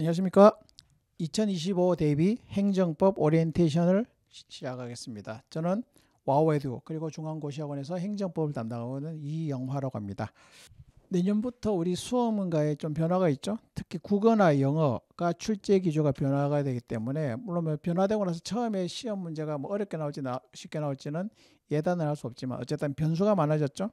안녕하십니까. 2025 대비 행정법 오리엔테이션을 시, 작하겠습니다 저는 와우에듀 그리고 중앙고시학원에서 행정법을 담당하고 있는 이영화라고 합니다. 내년부터 우리 수험문가에좀 변화가 있죠. 특히 국어나 영어가 출제 기조가 변화가 되기 때문에 물론 뭐 변화되고 나서 처음에 시험 문제가 뭐 어렵게 나올지 나, 쉽게 나올지는 예단을 할 수 없지만 어쨌든 변수가 많아졌죠.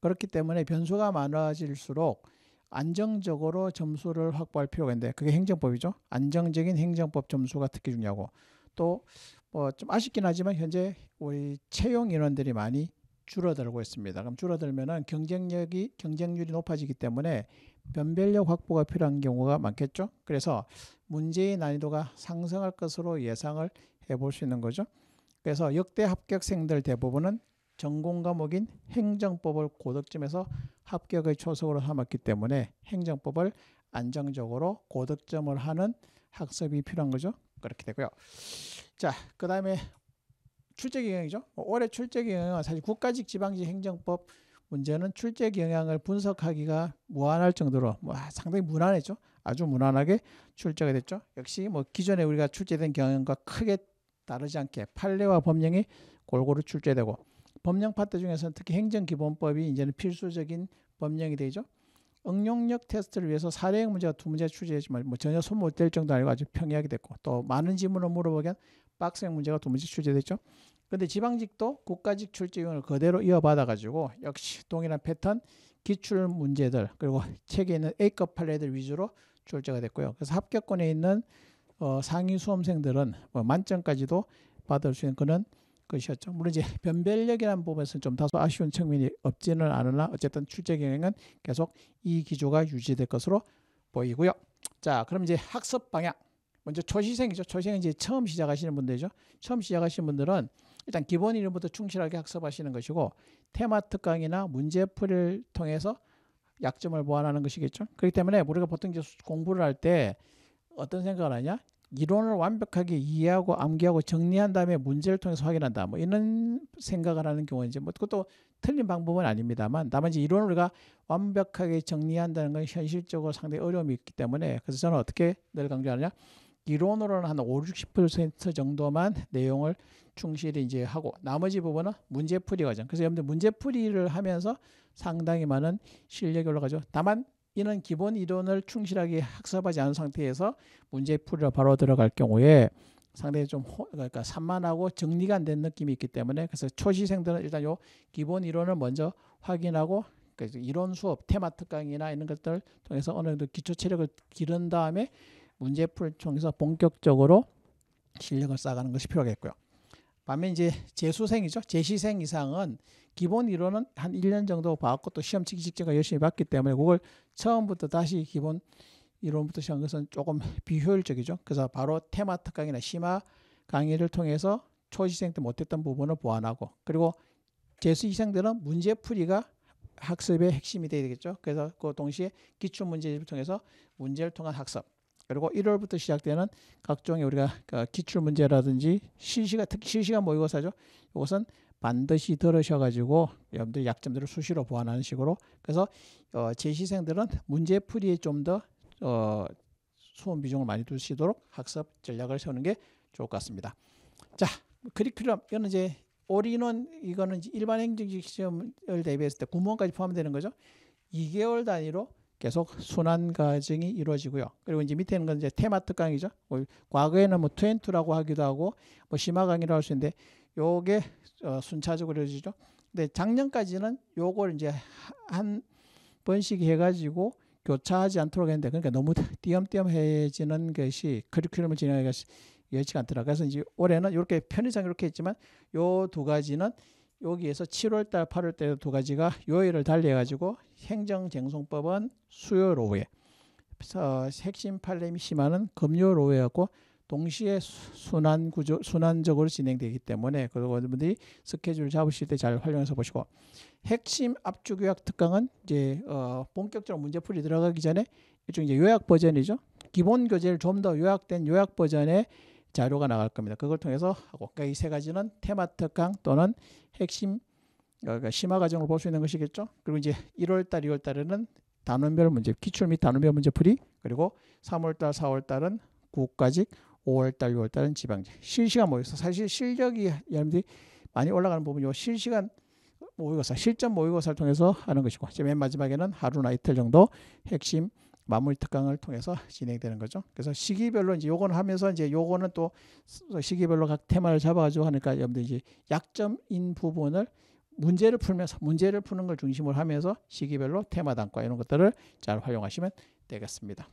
그렇기 때문에 변수가 많아질수록 안정적으로 점수를 확보할 필요가 있는데 그게 행정법이죠. 안정적인 행정법 점수가 특히 중요하고 또 뭐 좀 아쉽긴 하지만 현재 우리 채용 인원들이 많이 줄어들고 있습니다. 그럼 줄어들면은 경쟁력이 경쟁률이 높아지기 때문에 변별력 확보가 필요한 경우가 많겠죠. 그래서 문제의 난이도가 상승할 것으로 예상을 해볼 수 있는 거죠. 그래서 역대 합격생들 대부분은 전공 과목인 행정법을 고득점에서 합격의 초석으로 삼았기 때문에 행정법을 안정적으로 고득점을 하는 학습이 필요한 거죠. 그렇게 되고요. 자, 그 다음에 출제 경향이죠. 뭐 올해 출제 경향은 사실 국가직 지방직 행정법 문제는 출제 경향을 분석하기가 무한할 정도로 뭐 상당히 무난했죠. 아주 무난하게 출제가 됐죠. 역시 뭐 기존에 우리가 출제된 경향과 크게 다르지 않게 판례와 법령이 골고루 출제되고 법령 파트 중에서는 특히 행정기본법이 이제는 필수적인 법령이 되죠. 응용력 테스트를 위해서 사례형 문제가 두 문제 출제했지만 뭐 전혀 손 못 댈 정도 아니고 아주 평이하게 됐고 또 많은 질문을 물어보게 박스형 문제가 두 문제 출제됐죠. 그데 지방직도 국가직 출제위을 그대로 이어받아가지고 역시 동일한 패턴 기출 문제들 그리고 책에 있는 A급 판례들 위주로 출제가 됐고요. 그래서 합격권에 있는 어, 상위 수험생들은 뭐 만점까지도 받을 수 있는 그런 것이었죠. 물론 이제 변별력이라는 부분에서 좀 다소 아쉬운 측면이 없지는 않으나 어쨌든 출제 경향은 계속 이 기조가 유지될 것으로 보이고요. 자, 그럼 이제 학습 방향. 먼저 초시생이죠. 초시생 이제 처음 시작하시는 분들이죠. 처음 시작하시는 분들은 일단 기본 이론부터 충실하게 학습하시는 것이고 테마 특강이나 문제풀이를 통해서 약점을 보완하는 것이겠죠. 그렇기 때문에 우리가 보통 이제 공부를 할 때 어떤 생각을 하냐? 이론을 완벽하게 이해하고 암기하고 정리한 다음에 문제를 통해서 확인한다. 뭐 이런 생각을 하는 경우는 이제 뭐 그것도 틀린 방법은 아닙니다만 다만 이제 이론을 우리가 완벽하게 정리한다는 건 현실적으로 상당히 어려움이 있기 때문에 그래서 저는 어떻게 늘 강조하느냐 이론으로는 한 5, 60% 정도만 내용을 충실히 이제 하고 나머지 부분은 문제풀이 과정. 그래서 여러분들 문제풀이를 하면서 상당히 많은 실력이 올라가죠. 다만 이는 기본 이론을 충실하게 학습하지 않은 상태에서 문제 풀이로 바로 들어갈 경우에 상당히 좀 호, 그러니까 산만하고 정리가 안 된 느낌이 있기 때문에 그래서 초시생들은 일단 요 기본 이론을 먼저 확인하고 그래서 이론 수업 테마 특강이나 이런 것들 통해서 어느 정도 기초 체력을 기른 다음에 문제 풀 통해서 본격적으로 실력을 쌓아가는 것이 필요하겠고요. 반면 이제 재수생이죠. 재시생 이상은 기본 이론은 한 1년 정도 받고 또 시험 치기 직전에 열심히 봤기 때문에 그걸 처음부터 다시 기본 이론부터 시작한 것은 조금 비효율적이죠. 그래서 바로 테마 특강이나 심화 강의를 통해서 초시생 때 못했던 부분을 보완하고 그리고 재수시생들은 문제풀이가 학습의 핵심이 되어야 되겠죠. 그래서 그 동시에 기출문제집을 통해서 문제를 통한 학습 그리고 1월부터 시작되는 각종의 우리가 그 기출 문제라든지 실시간 특히 실시간 모의고사죠. 이것은 반드시 들으셔가지고 여러분들 약점들을 수시로 보완하는 식으로 그래서 어, 제시생들은 문제 풀이에 좀더 어, 소음 비중을 많이 두시도록 학습 전략을 세우는 게 좋을 것 같습니다. 자 커리큘럼 이거는 이제 올인원 이거는 일반 행정직 시험을 대비했을 때 구문까지 포함되는 거죠. 2개월 단위로 계속 순환 과정이 이루어지고요. 그리고 이제 밑에 있는 건 이제 테마 특강이죠. 뭐 과거에는 뭐 트웬투라고 하기도 하고 뭐 심화 강의라고 할 수 있는데 요게 어 순차적으로 이루어지죠. 근데 작년까지는 요걸 이제 한 번씩 해가지고 교차하지 않도록 했는데 그러니까 너무 띄엄띄엄 해지는 것이 커리큘럼을 진행하기가 여의치가 않더라. 고요 그래서 이제 올해는 이렇게 편의상 이렇게 했지만 요 두 가지는 여기에서 7월달, 8월달 두 가지가 요일을 달리해가지고 행정쟁송법은 수요일 오후에 어, 핵심 팔렘이 심화는 금요일 오후였고 동시에 순환 구조 순환적으로 진행되기 때문에 그분들이 러고여 스케줄 잡으실 때 잘 활용해서 보시고 핵심 압축 요약 특강은 이제 어, 본격적으로 문제풀이 들어가기 전에 일종 이제 요약 버전이죠. 기본 교재를 좀 더 요약된 요약 버전의 자료가 나갈 겁니다. 그걸 통해서 하고 그러니까 이세 가지는 테마 특강 또는 핵심 그러니까 심화 과정을 볼 수 있는 것이겠죠. 그리고 이제 1월달, 2월달에는 단원별 문제, 기출 및 단원별 문제 풀이, 그리고 3월달, 4월달은 국가직, 5월달, 6월달은 지방제 실시간 모의고사. 사실 실력이 여러분들이 많이 올라가는 부분이 요 실시간 모의고사, 실전 모의고사를 통해서 하는 것이고, 이제 맨 마지막에는 하루나 이틀 정도 핵심 마무리 특강을 통해서 진행되는 거죠. 그래서 시기별로 이제 요건 하면서 이제 요거는 또 시기별로 각 테마를 잡아가지고 하니까 여러분들 이제 약점인 부분을 문제를 풀면서 문제를 푸는 걸 중심으로 하면서 시기별로 테마 단과 이런 것들을 잘 활용하시면 되겠습니다.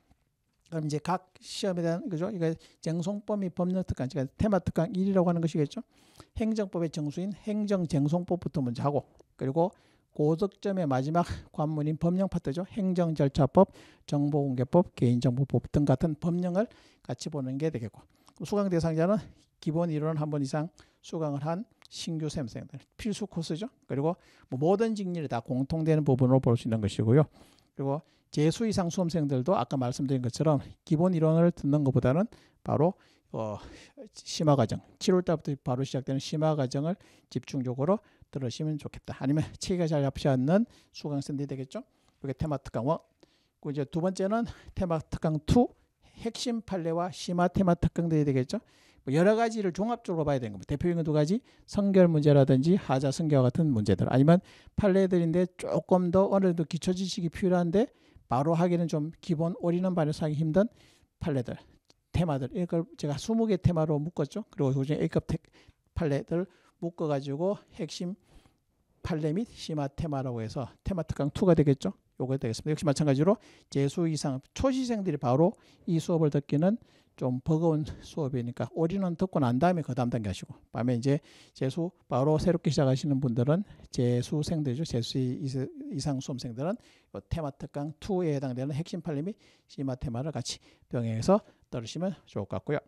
그럼 이제 각 시험에 대한 그죠? 이거 쟁송법이 법률 특강, 즉 그러니까 테마 특강 1이라고 하는 것이겠죠. 행정법의 정수인 행정쟁송법부터 먼저 하고 그리고 고득점의 마지막 관문인 법령 파트죠. 행정 절차법, 정보 공개법, 개인정보법 등 같은 법령을 같이 보는 게 되겠고 수강 대상자는 기본 이론 한번 이상 수강을 한 신규 샘생들 필수 코스죠. 그리고 뭐 모든 직렬이 다 공통되는 부분으로 볼 수 있는 것이고요. 그리고 재수 이상 수험생들도 아까 말씀드린 것처럼 기본 이론을 듣는 것보다는 바로 어, 심화 과정 7월 달부터 바로 시작되는 심화 과정을 집중적으로 들으시면 좋겠다. 아니면 체계가 잘잡지 않는 수강생들이 되겠죠. 그게 테마 특강 1. 그 이제 두 번째는 테마 특강 2 핵심 판례와 심화 테마 특강들이 되겠죠. 뭐 여러 가지를 종합적으로 봐야 되는 겁니다. 대표적인 두 가지 성결 문제라든지 하자 성결 같은 문제들 아니면 판례들인데 조금 더 어느 정도 기초 지식이 필요한데 바로 하기는 좀 기본 올리는 반에서 하기 힘든 판례들 테마들 이걸 제가 20개 테마로 묶었죠. 그리고 그중에 A급 판례들 묶어가지고 핵심 판례 및 심화 테마라고 해서 테마 특강 2가 되겠죠. 요거 되겠습니다. 역시 마찬가지로 재수 이상 초시생들이 바로 이 수업을 듣기는 좀 버거운 수업이니까 오리는 듣고 난 다음에 그 다음 단계 하시고 밤에 이제 재수 바로 새롭게 시작하시는 분들은 재수생들이죠. 재수 이상 수험생들은 테마 특강 2에 해당되는 핵심 팔림이 시마 테마를 같이 병행해서 떨으시면 좋을 것 같고요.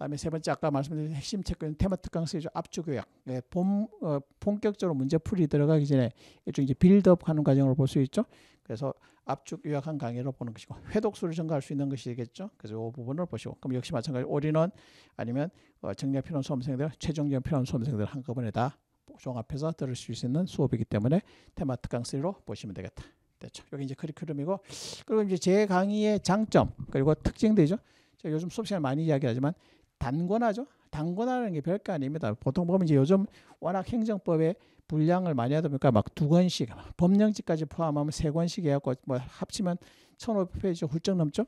다음에 세 번째 아까 말씀드린 핵심 책은 테마 특강 시리즈 압축 요약. 네, 본, 어, 본격적으로 문제풀이 들어가기 전에 일종 이제 빌드업하는 과정을 볼수 있죠. 그래서 압축 요약한 강의로 보는 것이고 회독수를 증가할 수 있는 것이 되겠죠. 그래서 이 부분을 보시고 그럼 역시 마찬가지 올인원 아니면 어, 정리학 필요한 수험생들, 최종적 필요한 수험생들 한꺼번에 다 종합해서 들을 수 있는 수업이기 때문에 테마 특강 시리로 보시면 되겠다. 됐죠. 여기 이제 커리큘럼이고 그리고 이제 제 강의의 장점 그리고 특징들이죠. 제가 요즘 수업 시간에 많이 이야기하지만 단권하죠단권하는게 별거 아닙니다. 보통 보면 이제 요즘 워낙 행정법에 분량을 많이 하다 보니까 막 두 권씩 법령지까지 포함하면 세 권씩 해갖고 뭐 합치면 천오백 페이지 훌쩍 넘죠.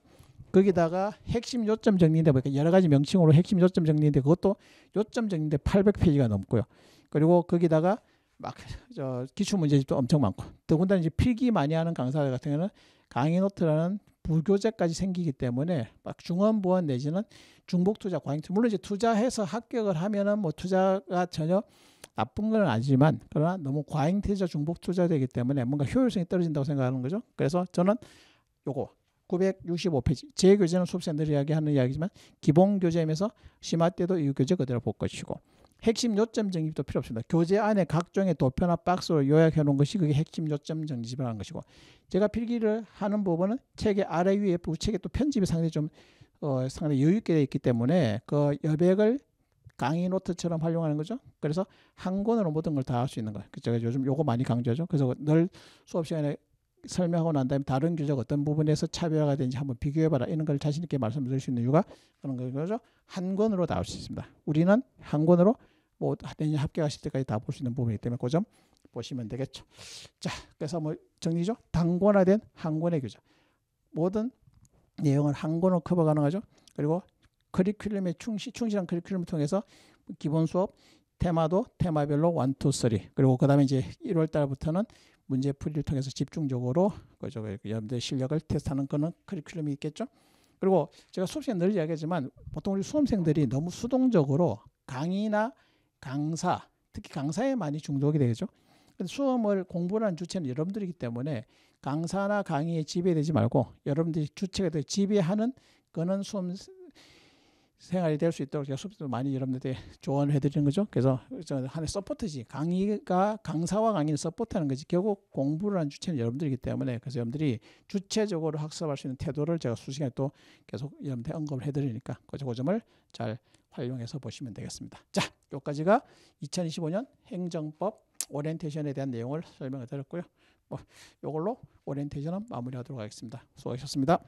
거기다가 핵심 요점 정리인데 보니까 여러 가지 명칭으로 핵심 요점 정리인데 그것도 요점 정리인데 팔백 페이지가 넘고요. 그리고 거기다가 막 저 기출 문제집도 엄청 많고 더군다나 이제 필기 많이 하는 강사들 같은 경우는 강의노트라는 불교제까지 생기기 때문에 막 중원부원 내지는 중복투자 과잉투 물론 이제 투자해서 합격을 하면은 뭐 투자가 전혀 나쁜 건 아니지만 그러나 너무 과잉투자 중복투자 되기 때문에 뭔가 효율성이 떨어진다고 생각하는 거죠. 그래서 저는 요거 965페이지 재교재는 수업생들이 이야기하는 이야기지만 기본교재면서 심화 때도 이 교재 그대로 볼 것이고 핵심 요점 정립도 필요 없습니다. 교재 안에 각종의 도표나 박스로 요약해 놓은 것이 그게 핵심 요점 정립을 한 것이고 제가 필기를 하는 부분은 책의 아래 위에 부책에 또 편집이 상당히 좀 어, 상당히 여유 있게 되어 있기 때문에 그 여백을 강의 노트처럼 활용하는 거죠. 그래서 한 권으로 모든 걸 다 할 수 있는 거예요. 제가 요즘 요거 많이 강조하죠. 그래서 늘 수업 시간에 설명하고 난 다음에 다른 규정 어떤 부분에서 차별화가 되는지 한번 비교해봐라 이런 걸 자신 있게 말씀드릴 수 있는 이유가 그런 거죠. 한 권으로 다할수 있습니다. 우리는 한 권으로 뭐학년 합격하실 때까지 다 볼 수 있는 부분이기 때문에 그 점 보시면 되겠죠. 자, 그래서 뭐 정리죠. 단권화된 한 권의 교재. 모든 내용을 한 권으로 커버 가능하죠. 그리고 커리큘럼에 충실, 충실한 커리큘럼을 통해서 기본 수업 테마도 테마별로 1, 2, 3 그리고 그 다음에 이제 1월 달부터는 문제 풀이를 통해서 집중적으로 그죠 그 여러분들 실력을 테스트하는 그런 커리큘럼이 있겠죠. 그리고 제가 수업시간늘 이야기하지만 보통 우리 수험생들이 너무 수동적으로 강의나 강사, 특히 강사에 많이 중독이 되죠. 수험을 공부하는 주체는 여러분들이기 때문에 강사나 강의에 지배되지 말고 여러분들이 주체가 되 지배하는 그런 수험 생활이 될 수 있도록 제가 수업도 많이 여러분들한테 조언을 해드리는 거죠. 그래서 하나의 서포트지 강의가 강사와 강의를 서포트하는 거지 결국 공부를 한 주체는 여러분들이기 때문에 그래서 여러분들이 주체적으로 학습할 수 있는 태도를 제가 수시간에 또 계속 여러분한테 언급을 해드리니까 그 점을 잘 활용해서 보시면 되겠습니다. 자, 여기까지가 2025년 행정법 오리엔테이션에 대한 내용을 설명을 드렸고요. 뭐 이걸로 오리엔테이션은 마무리하도록 하겠습니다. 수고하셨습니다.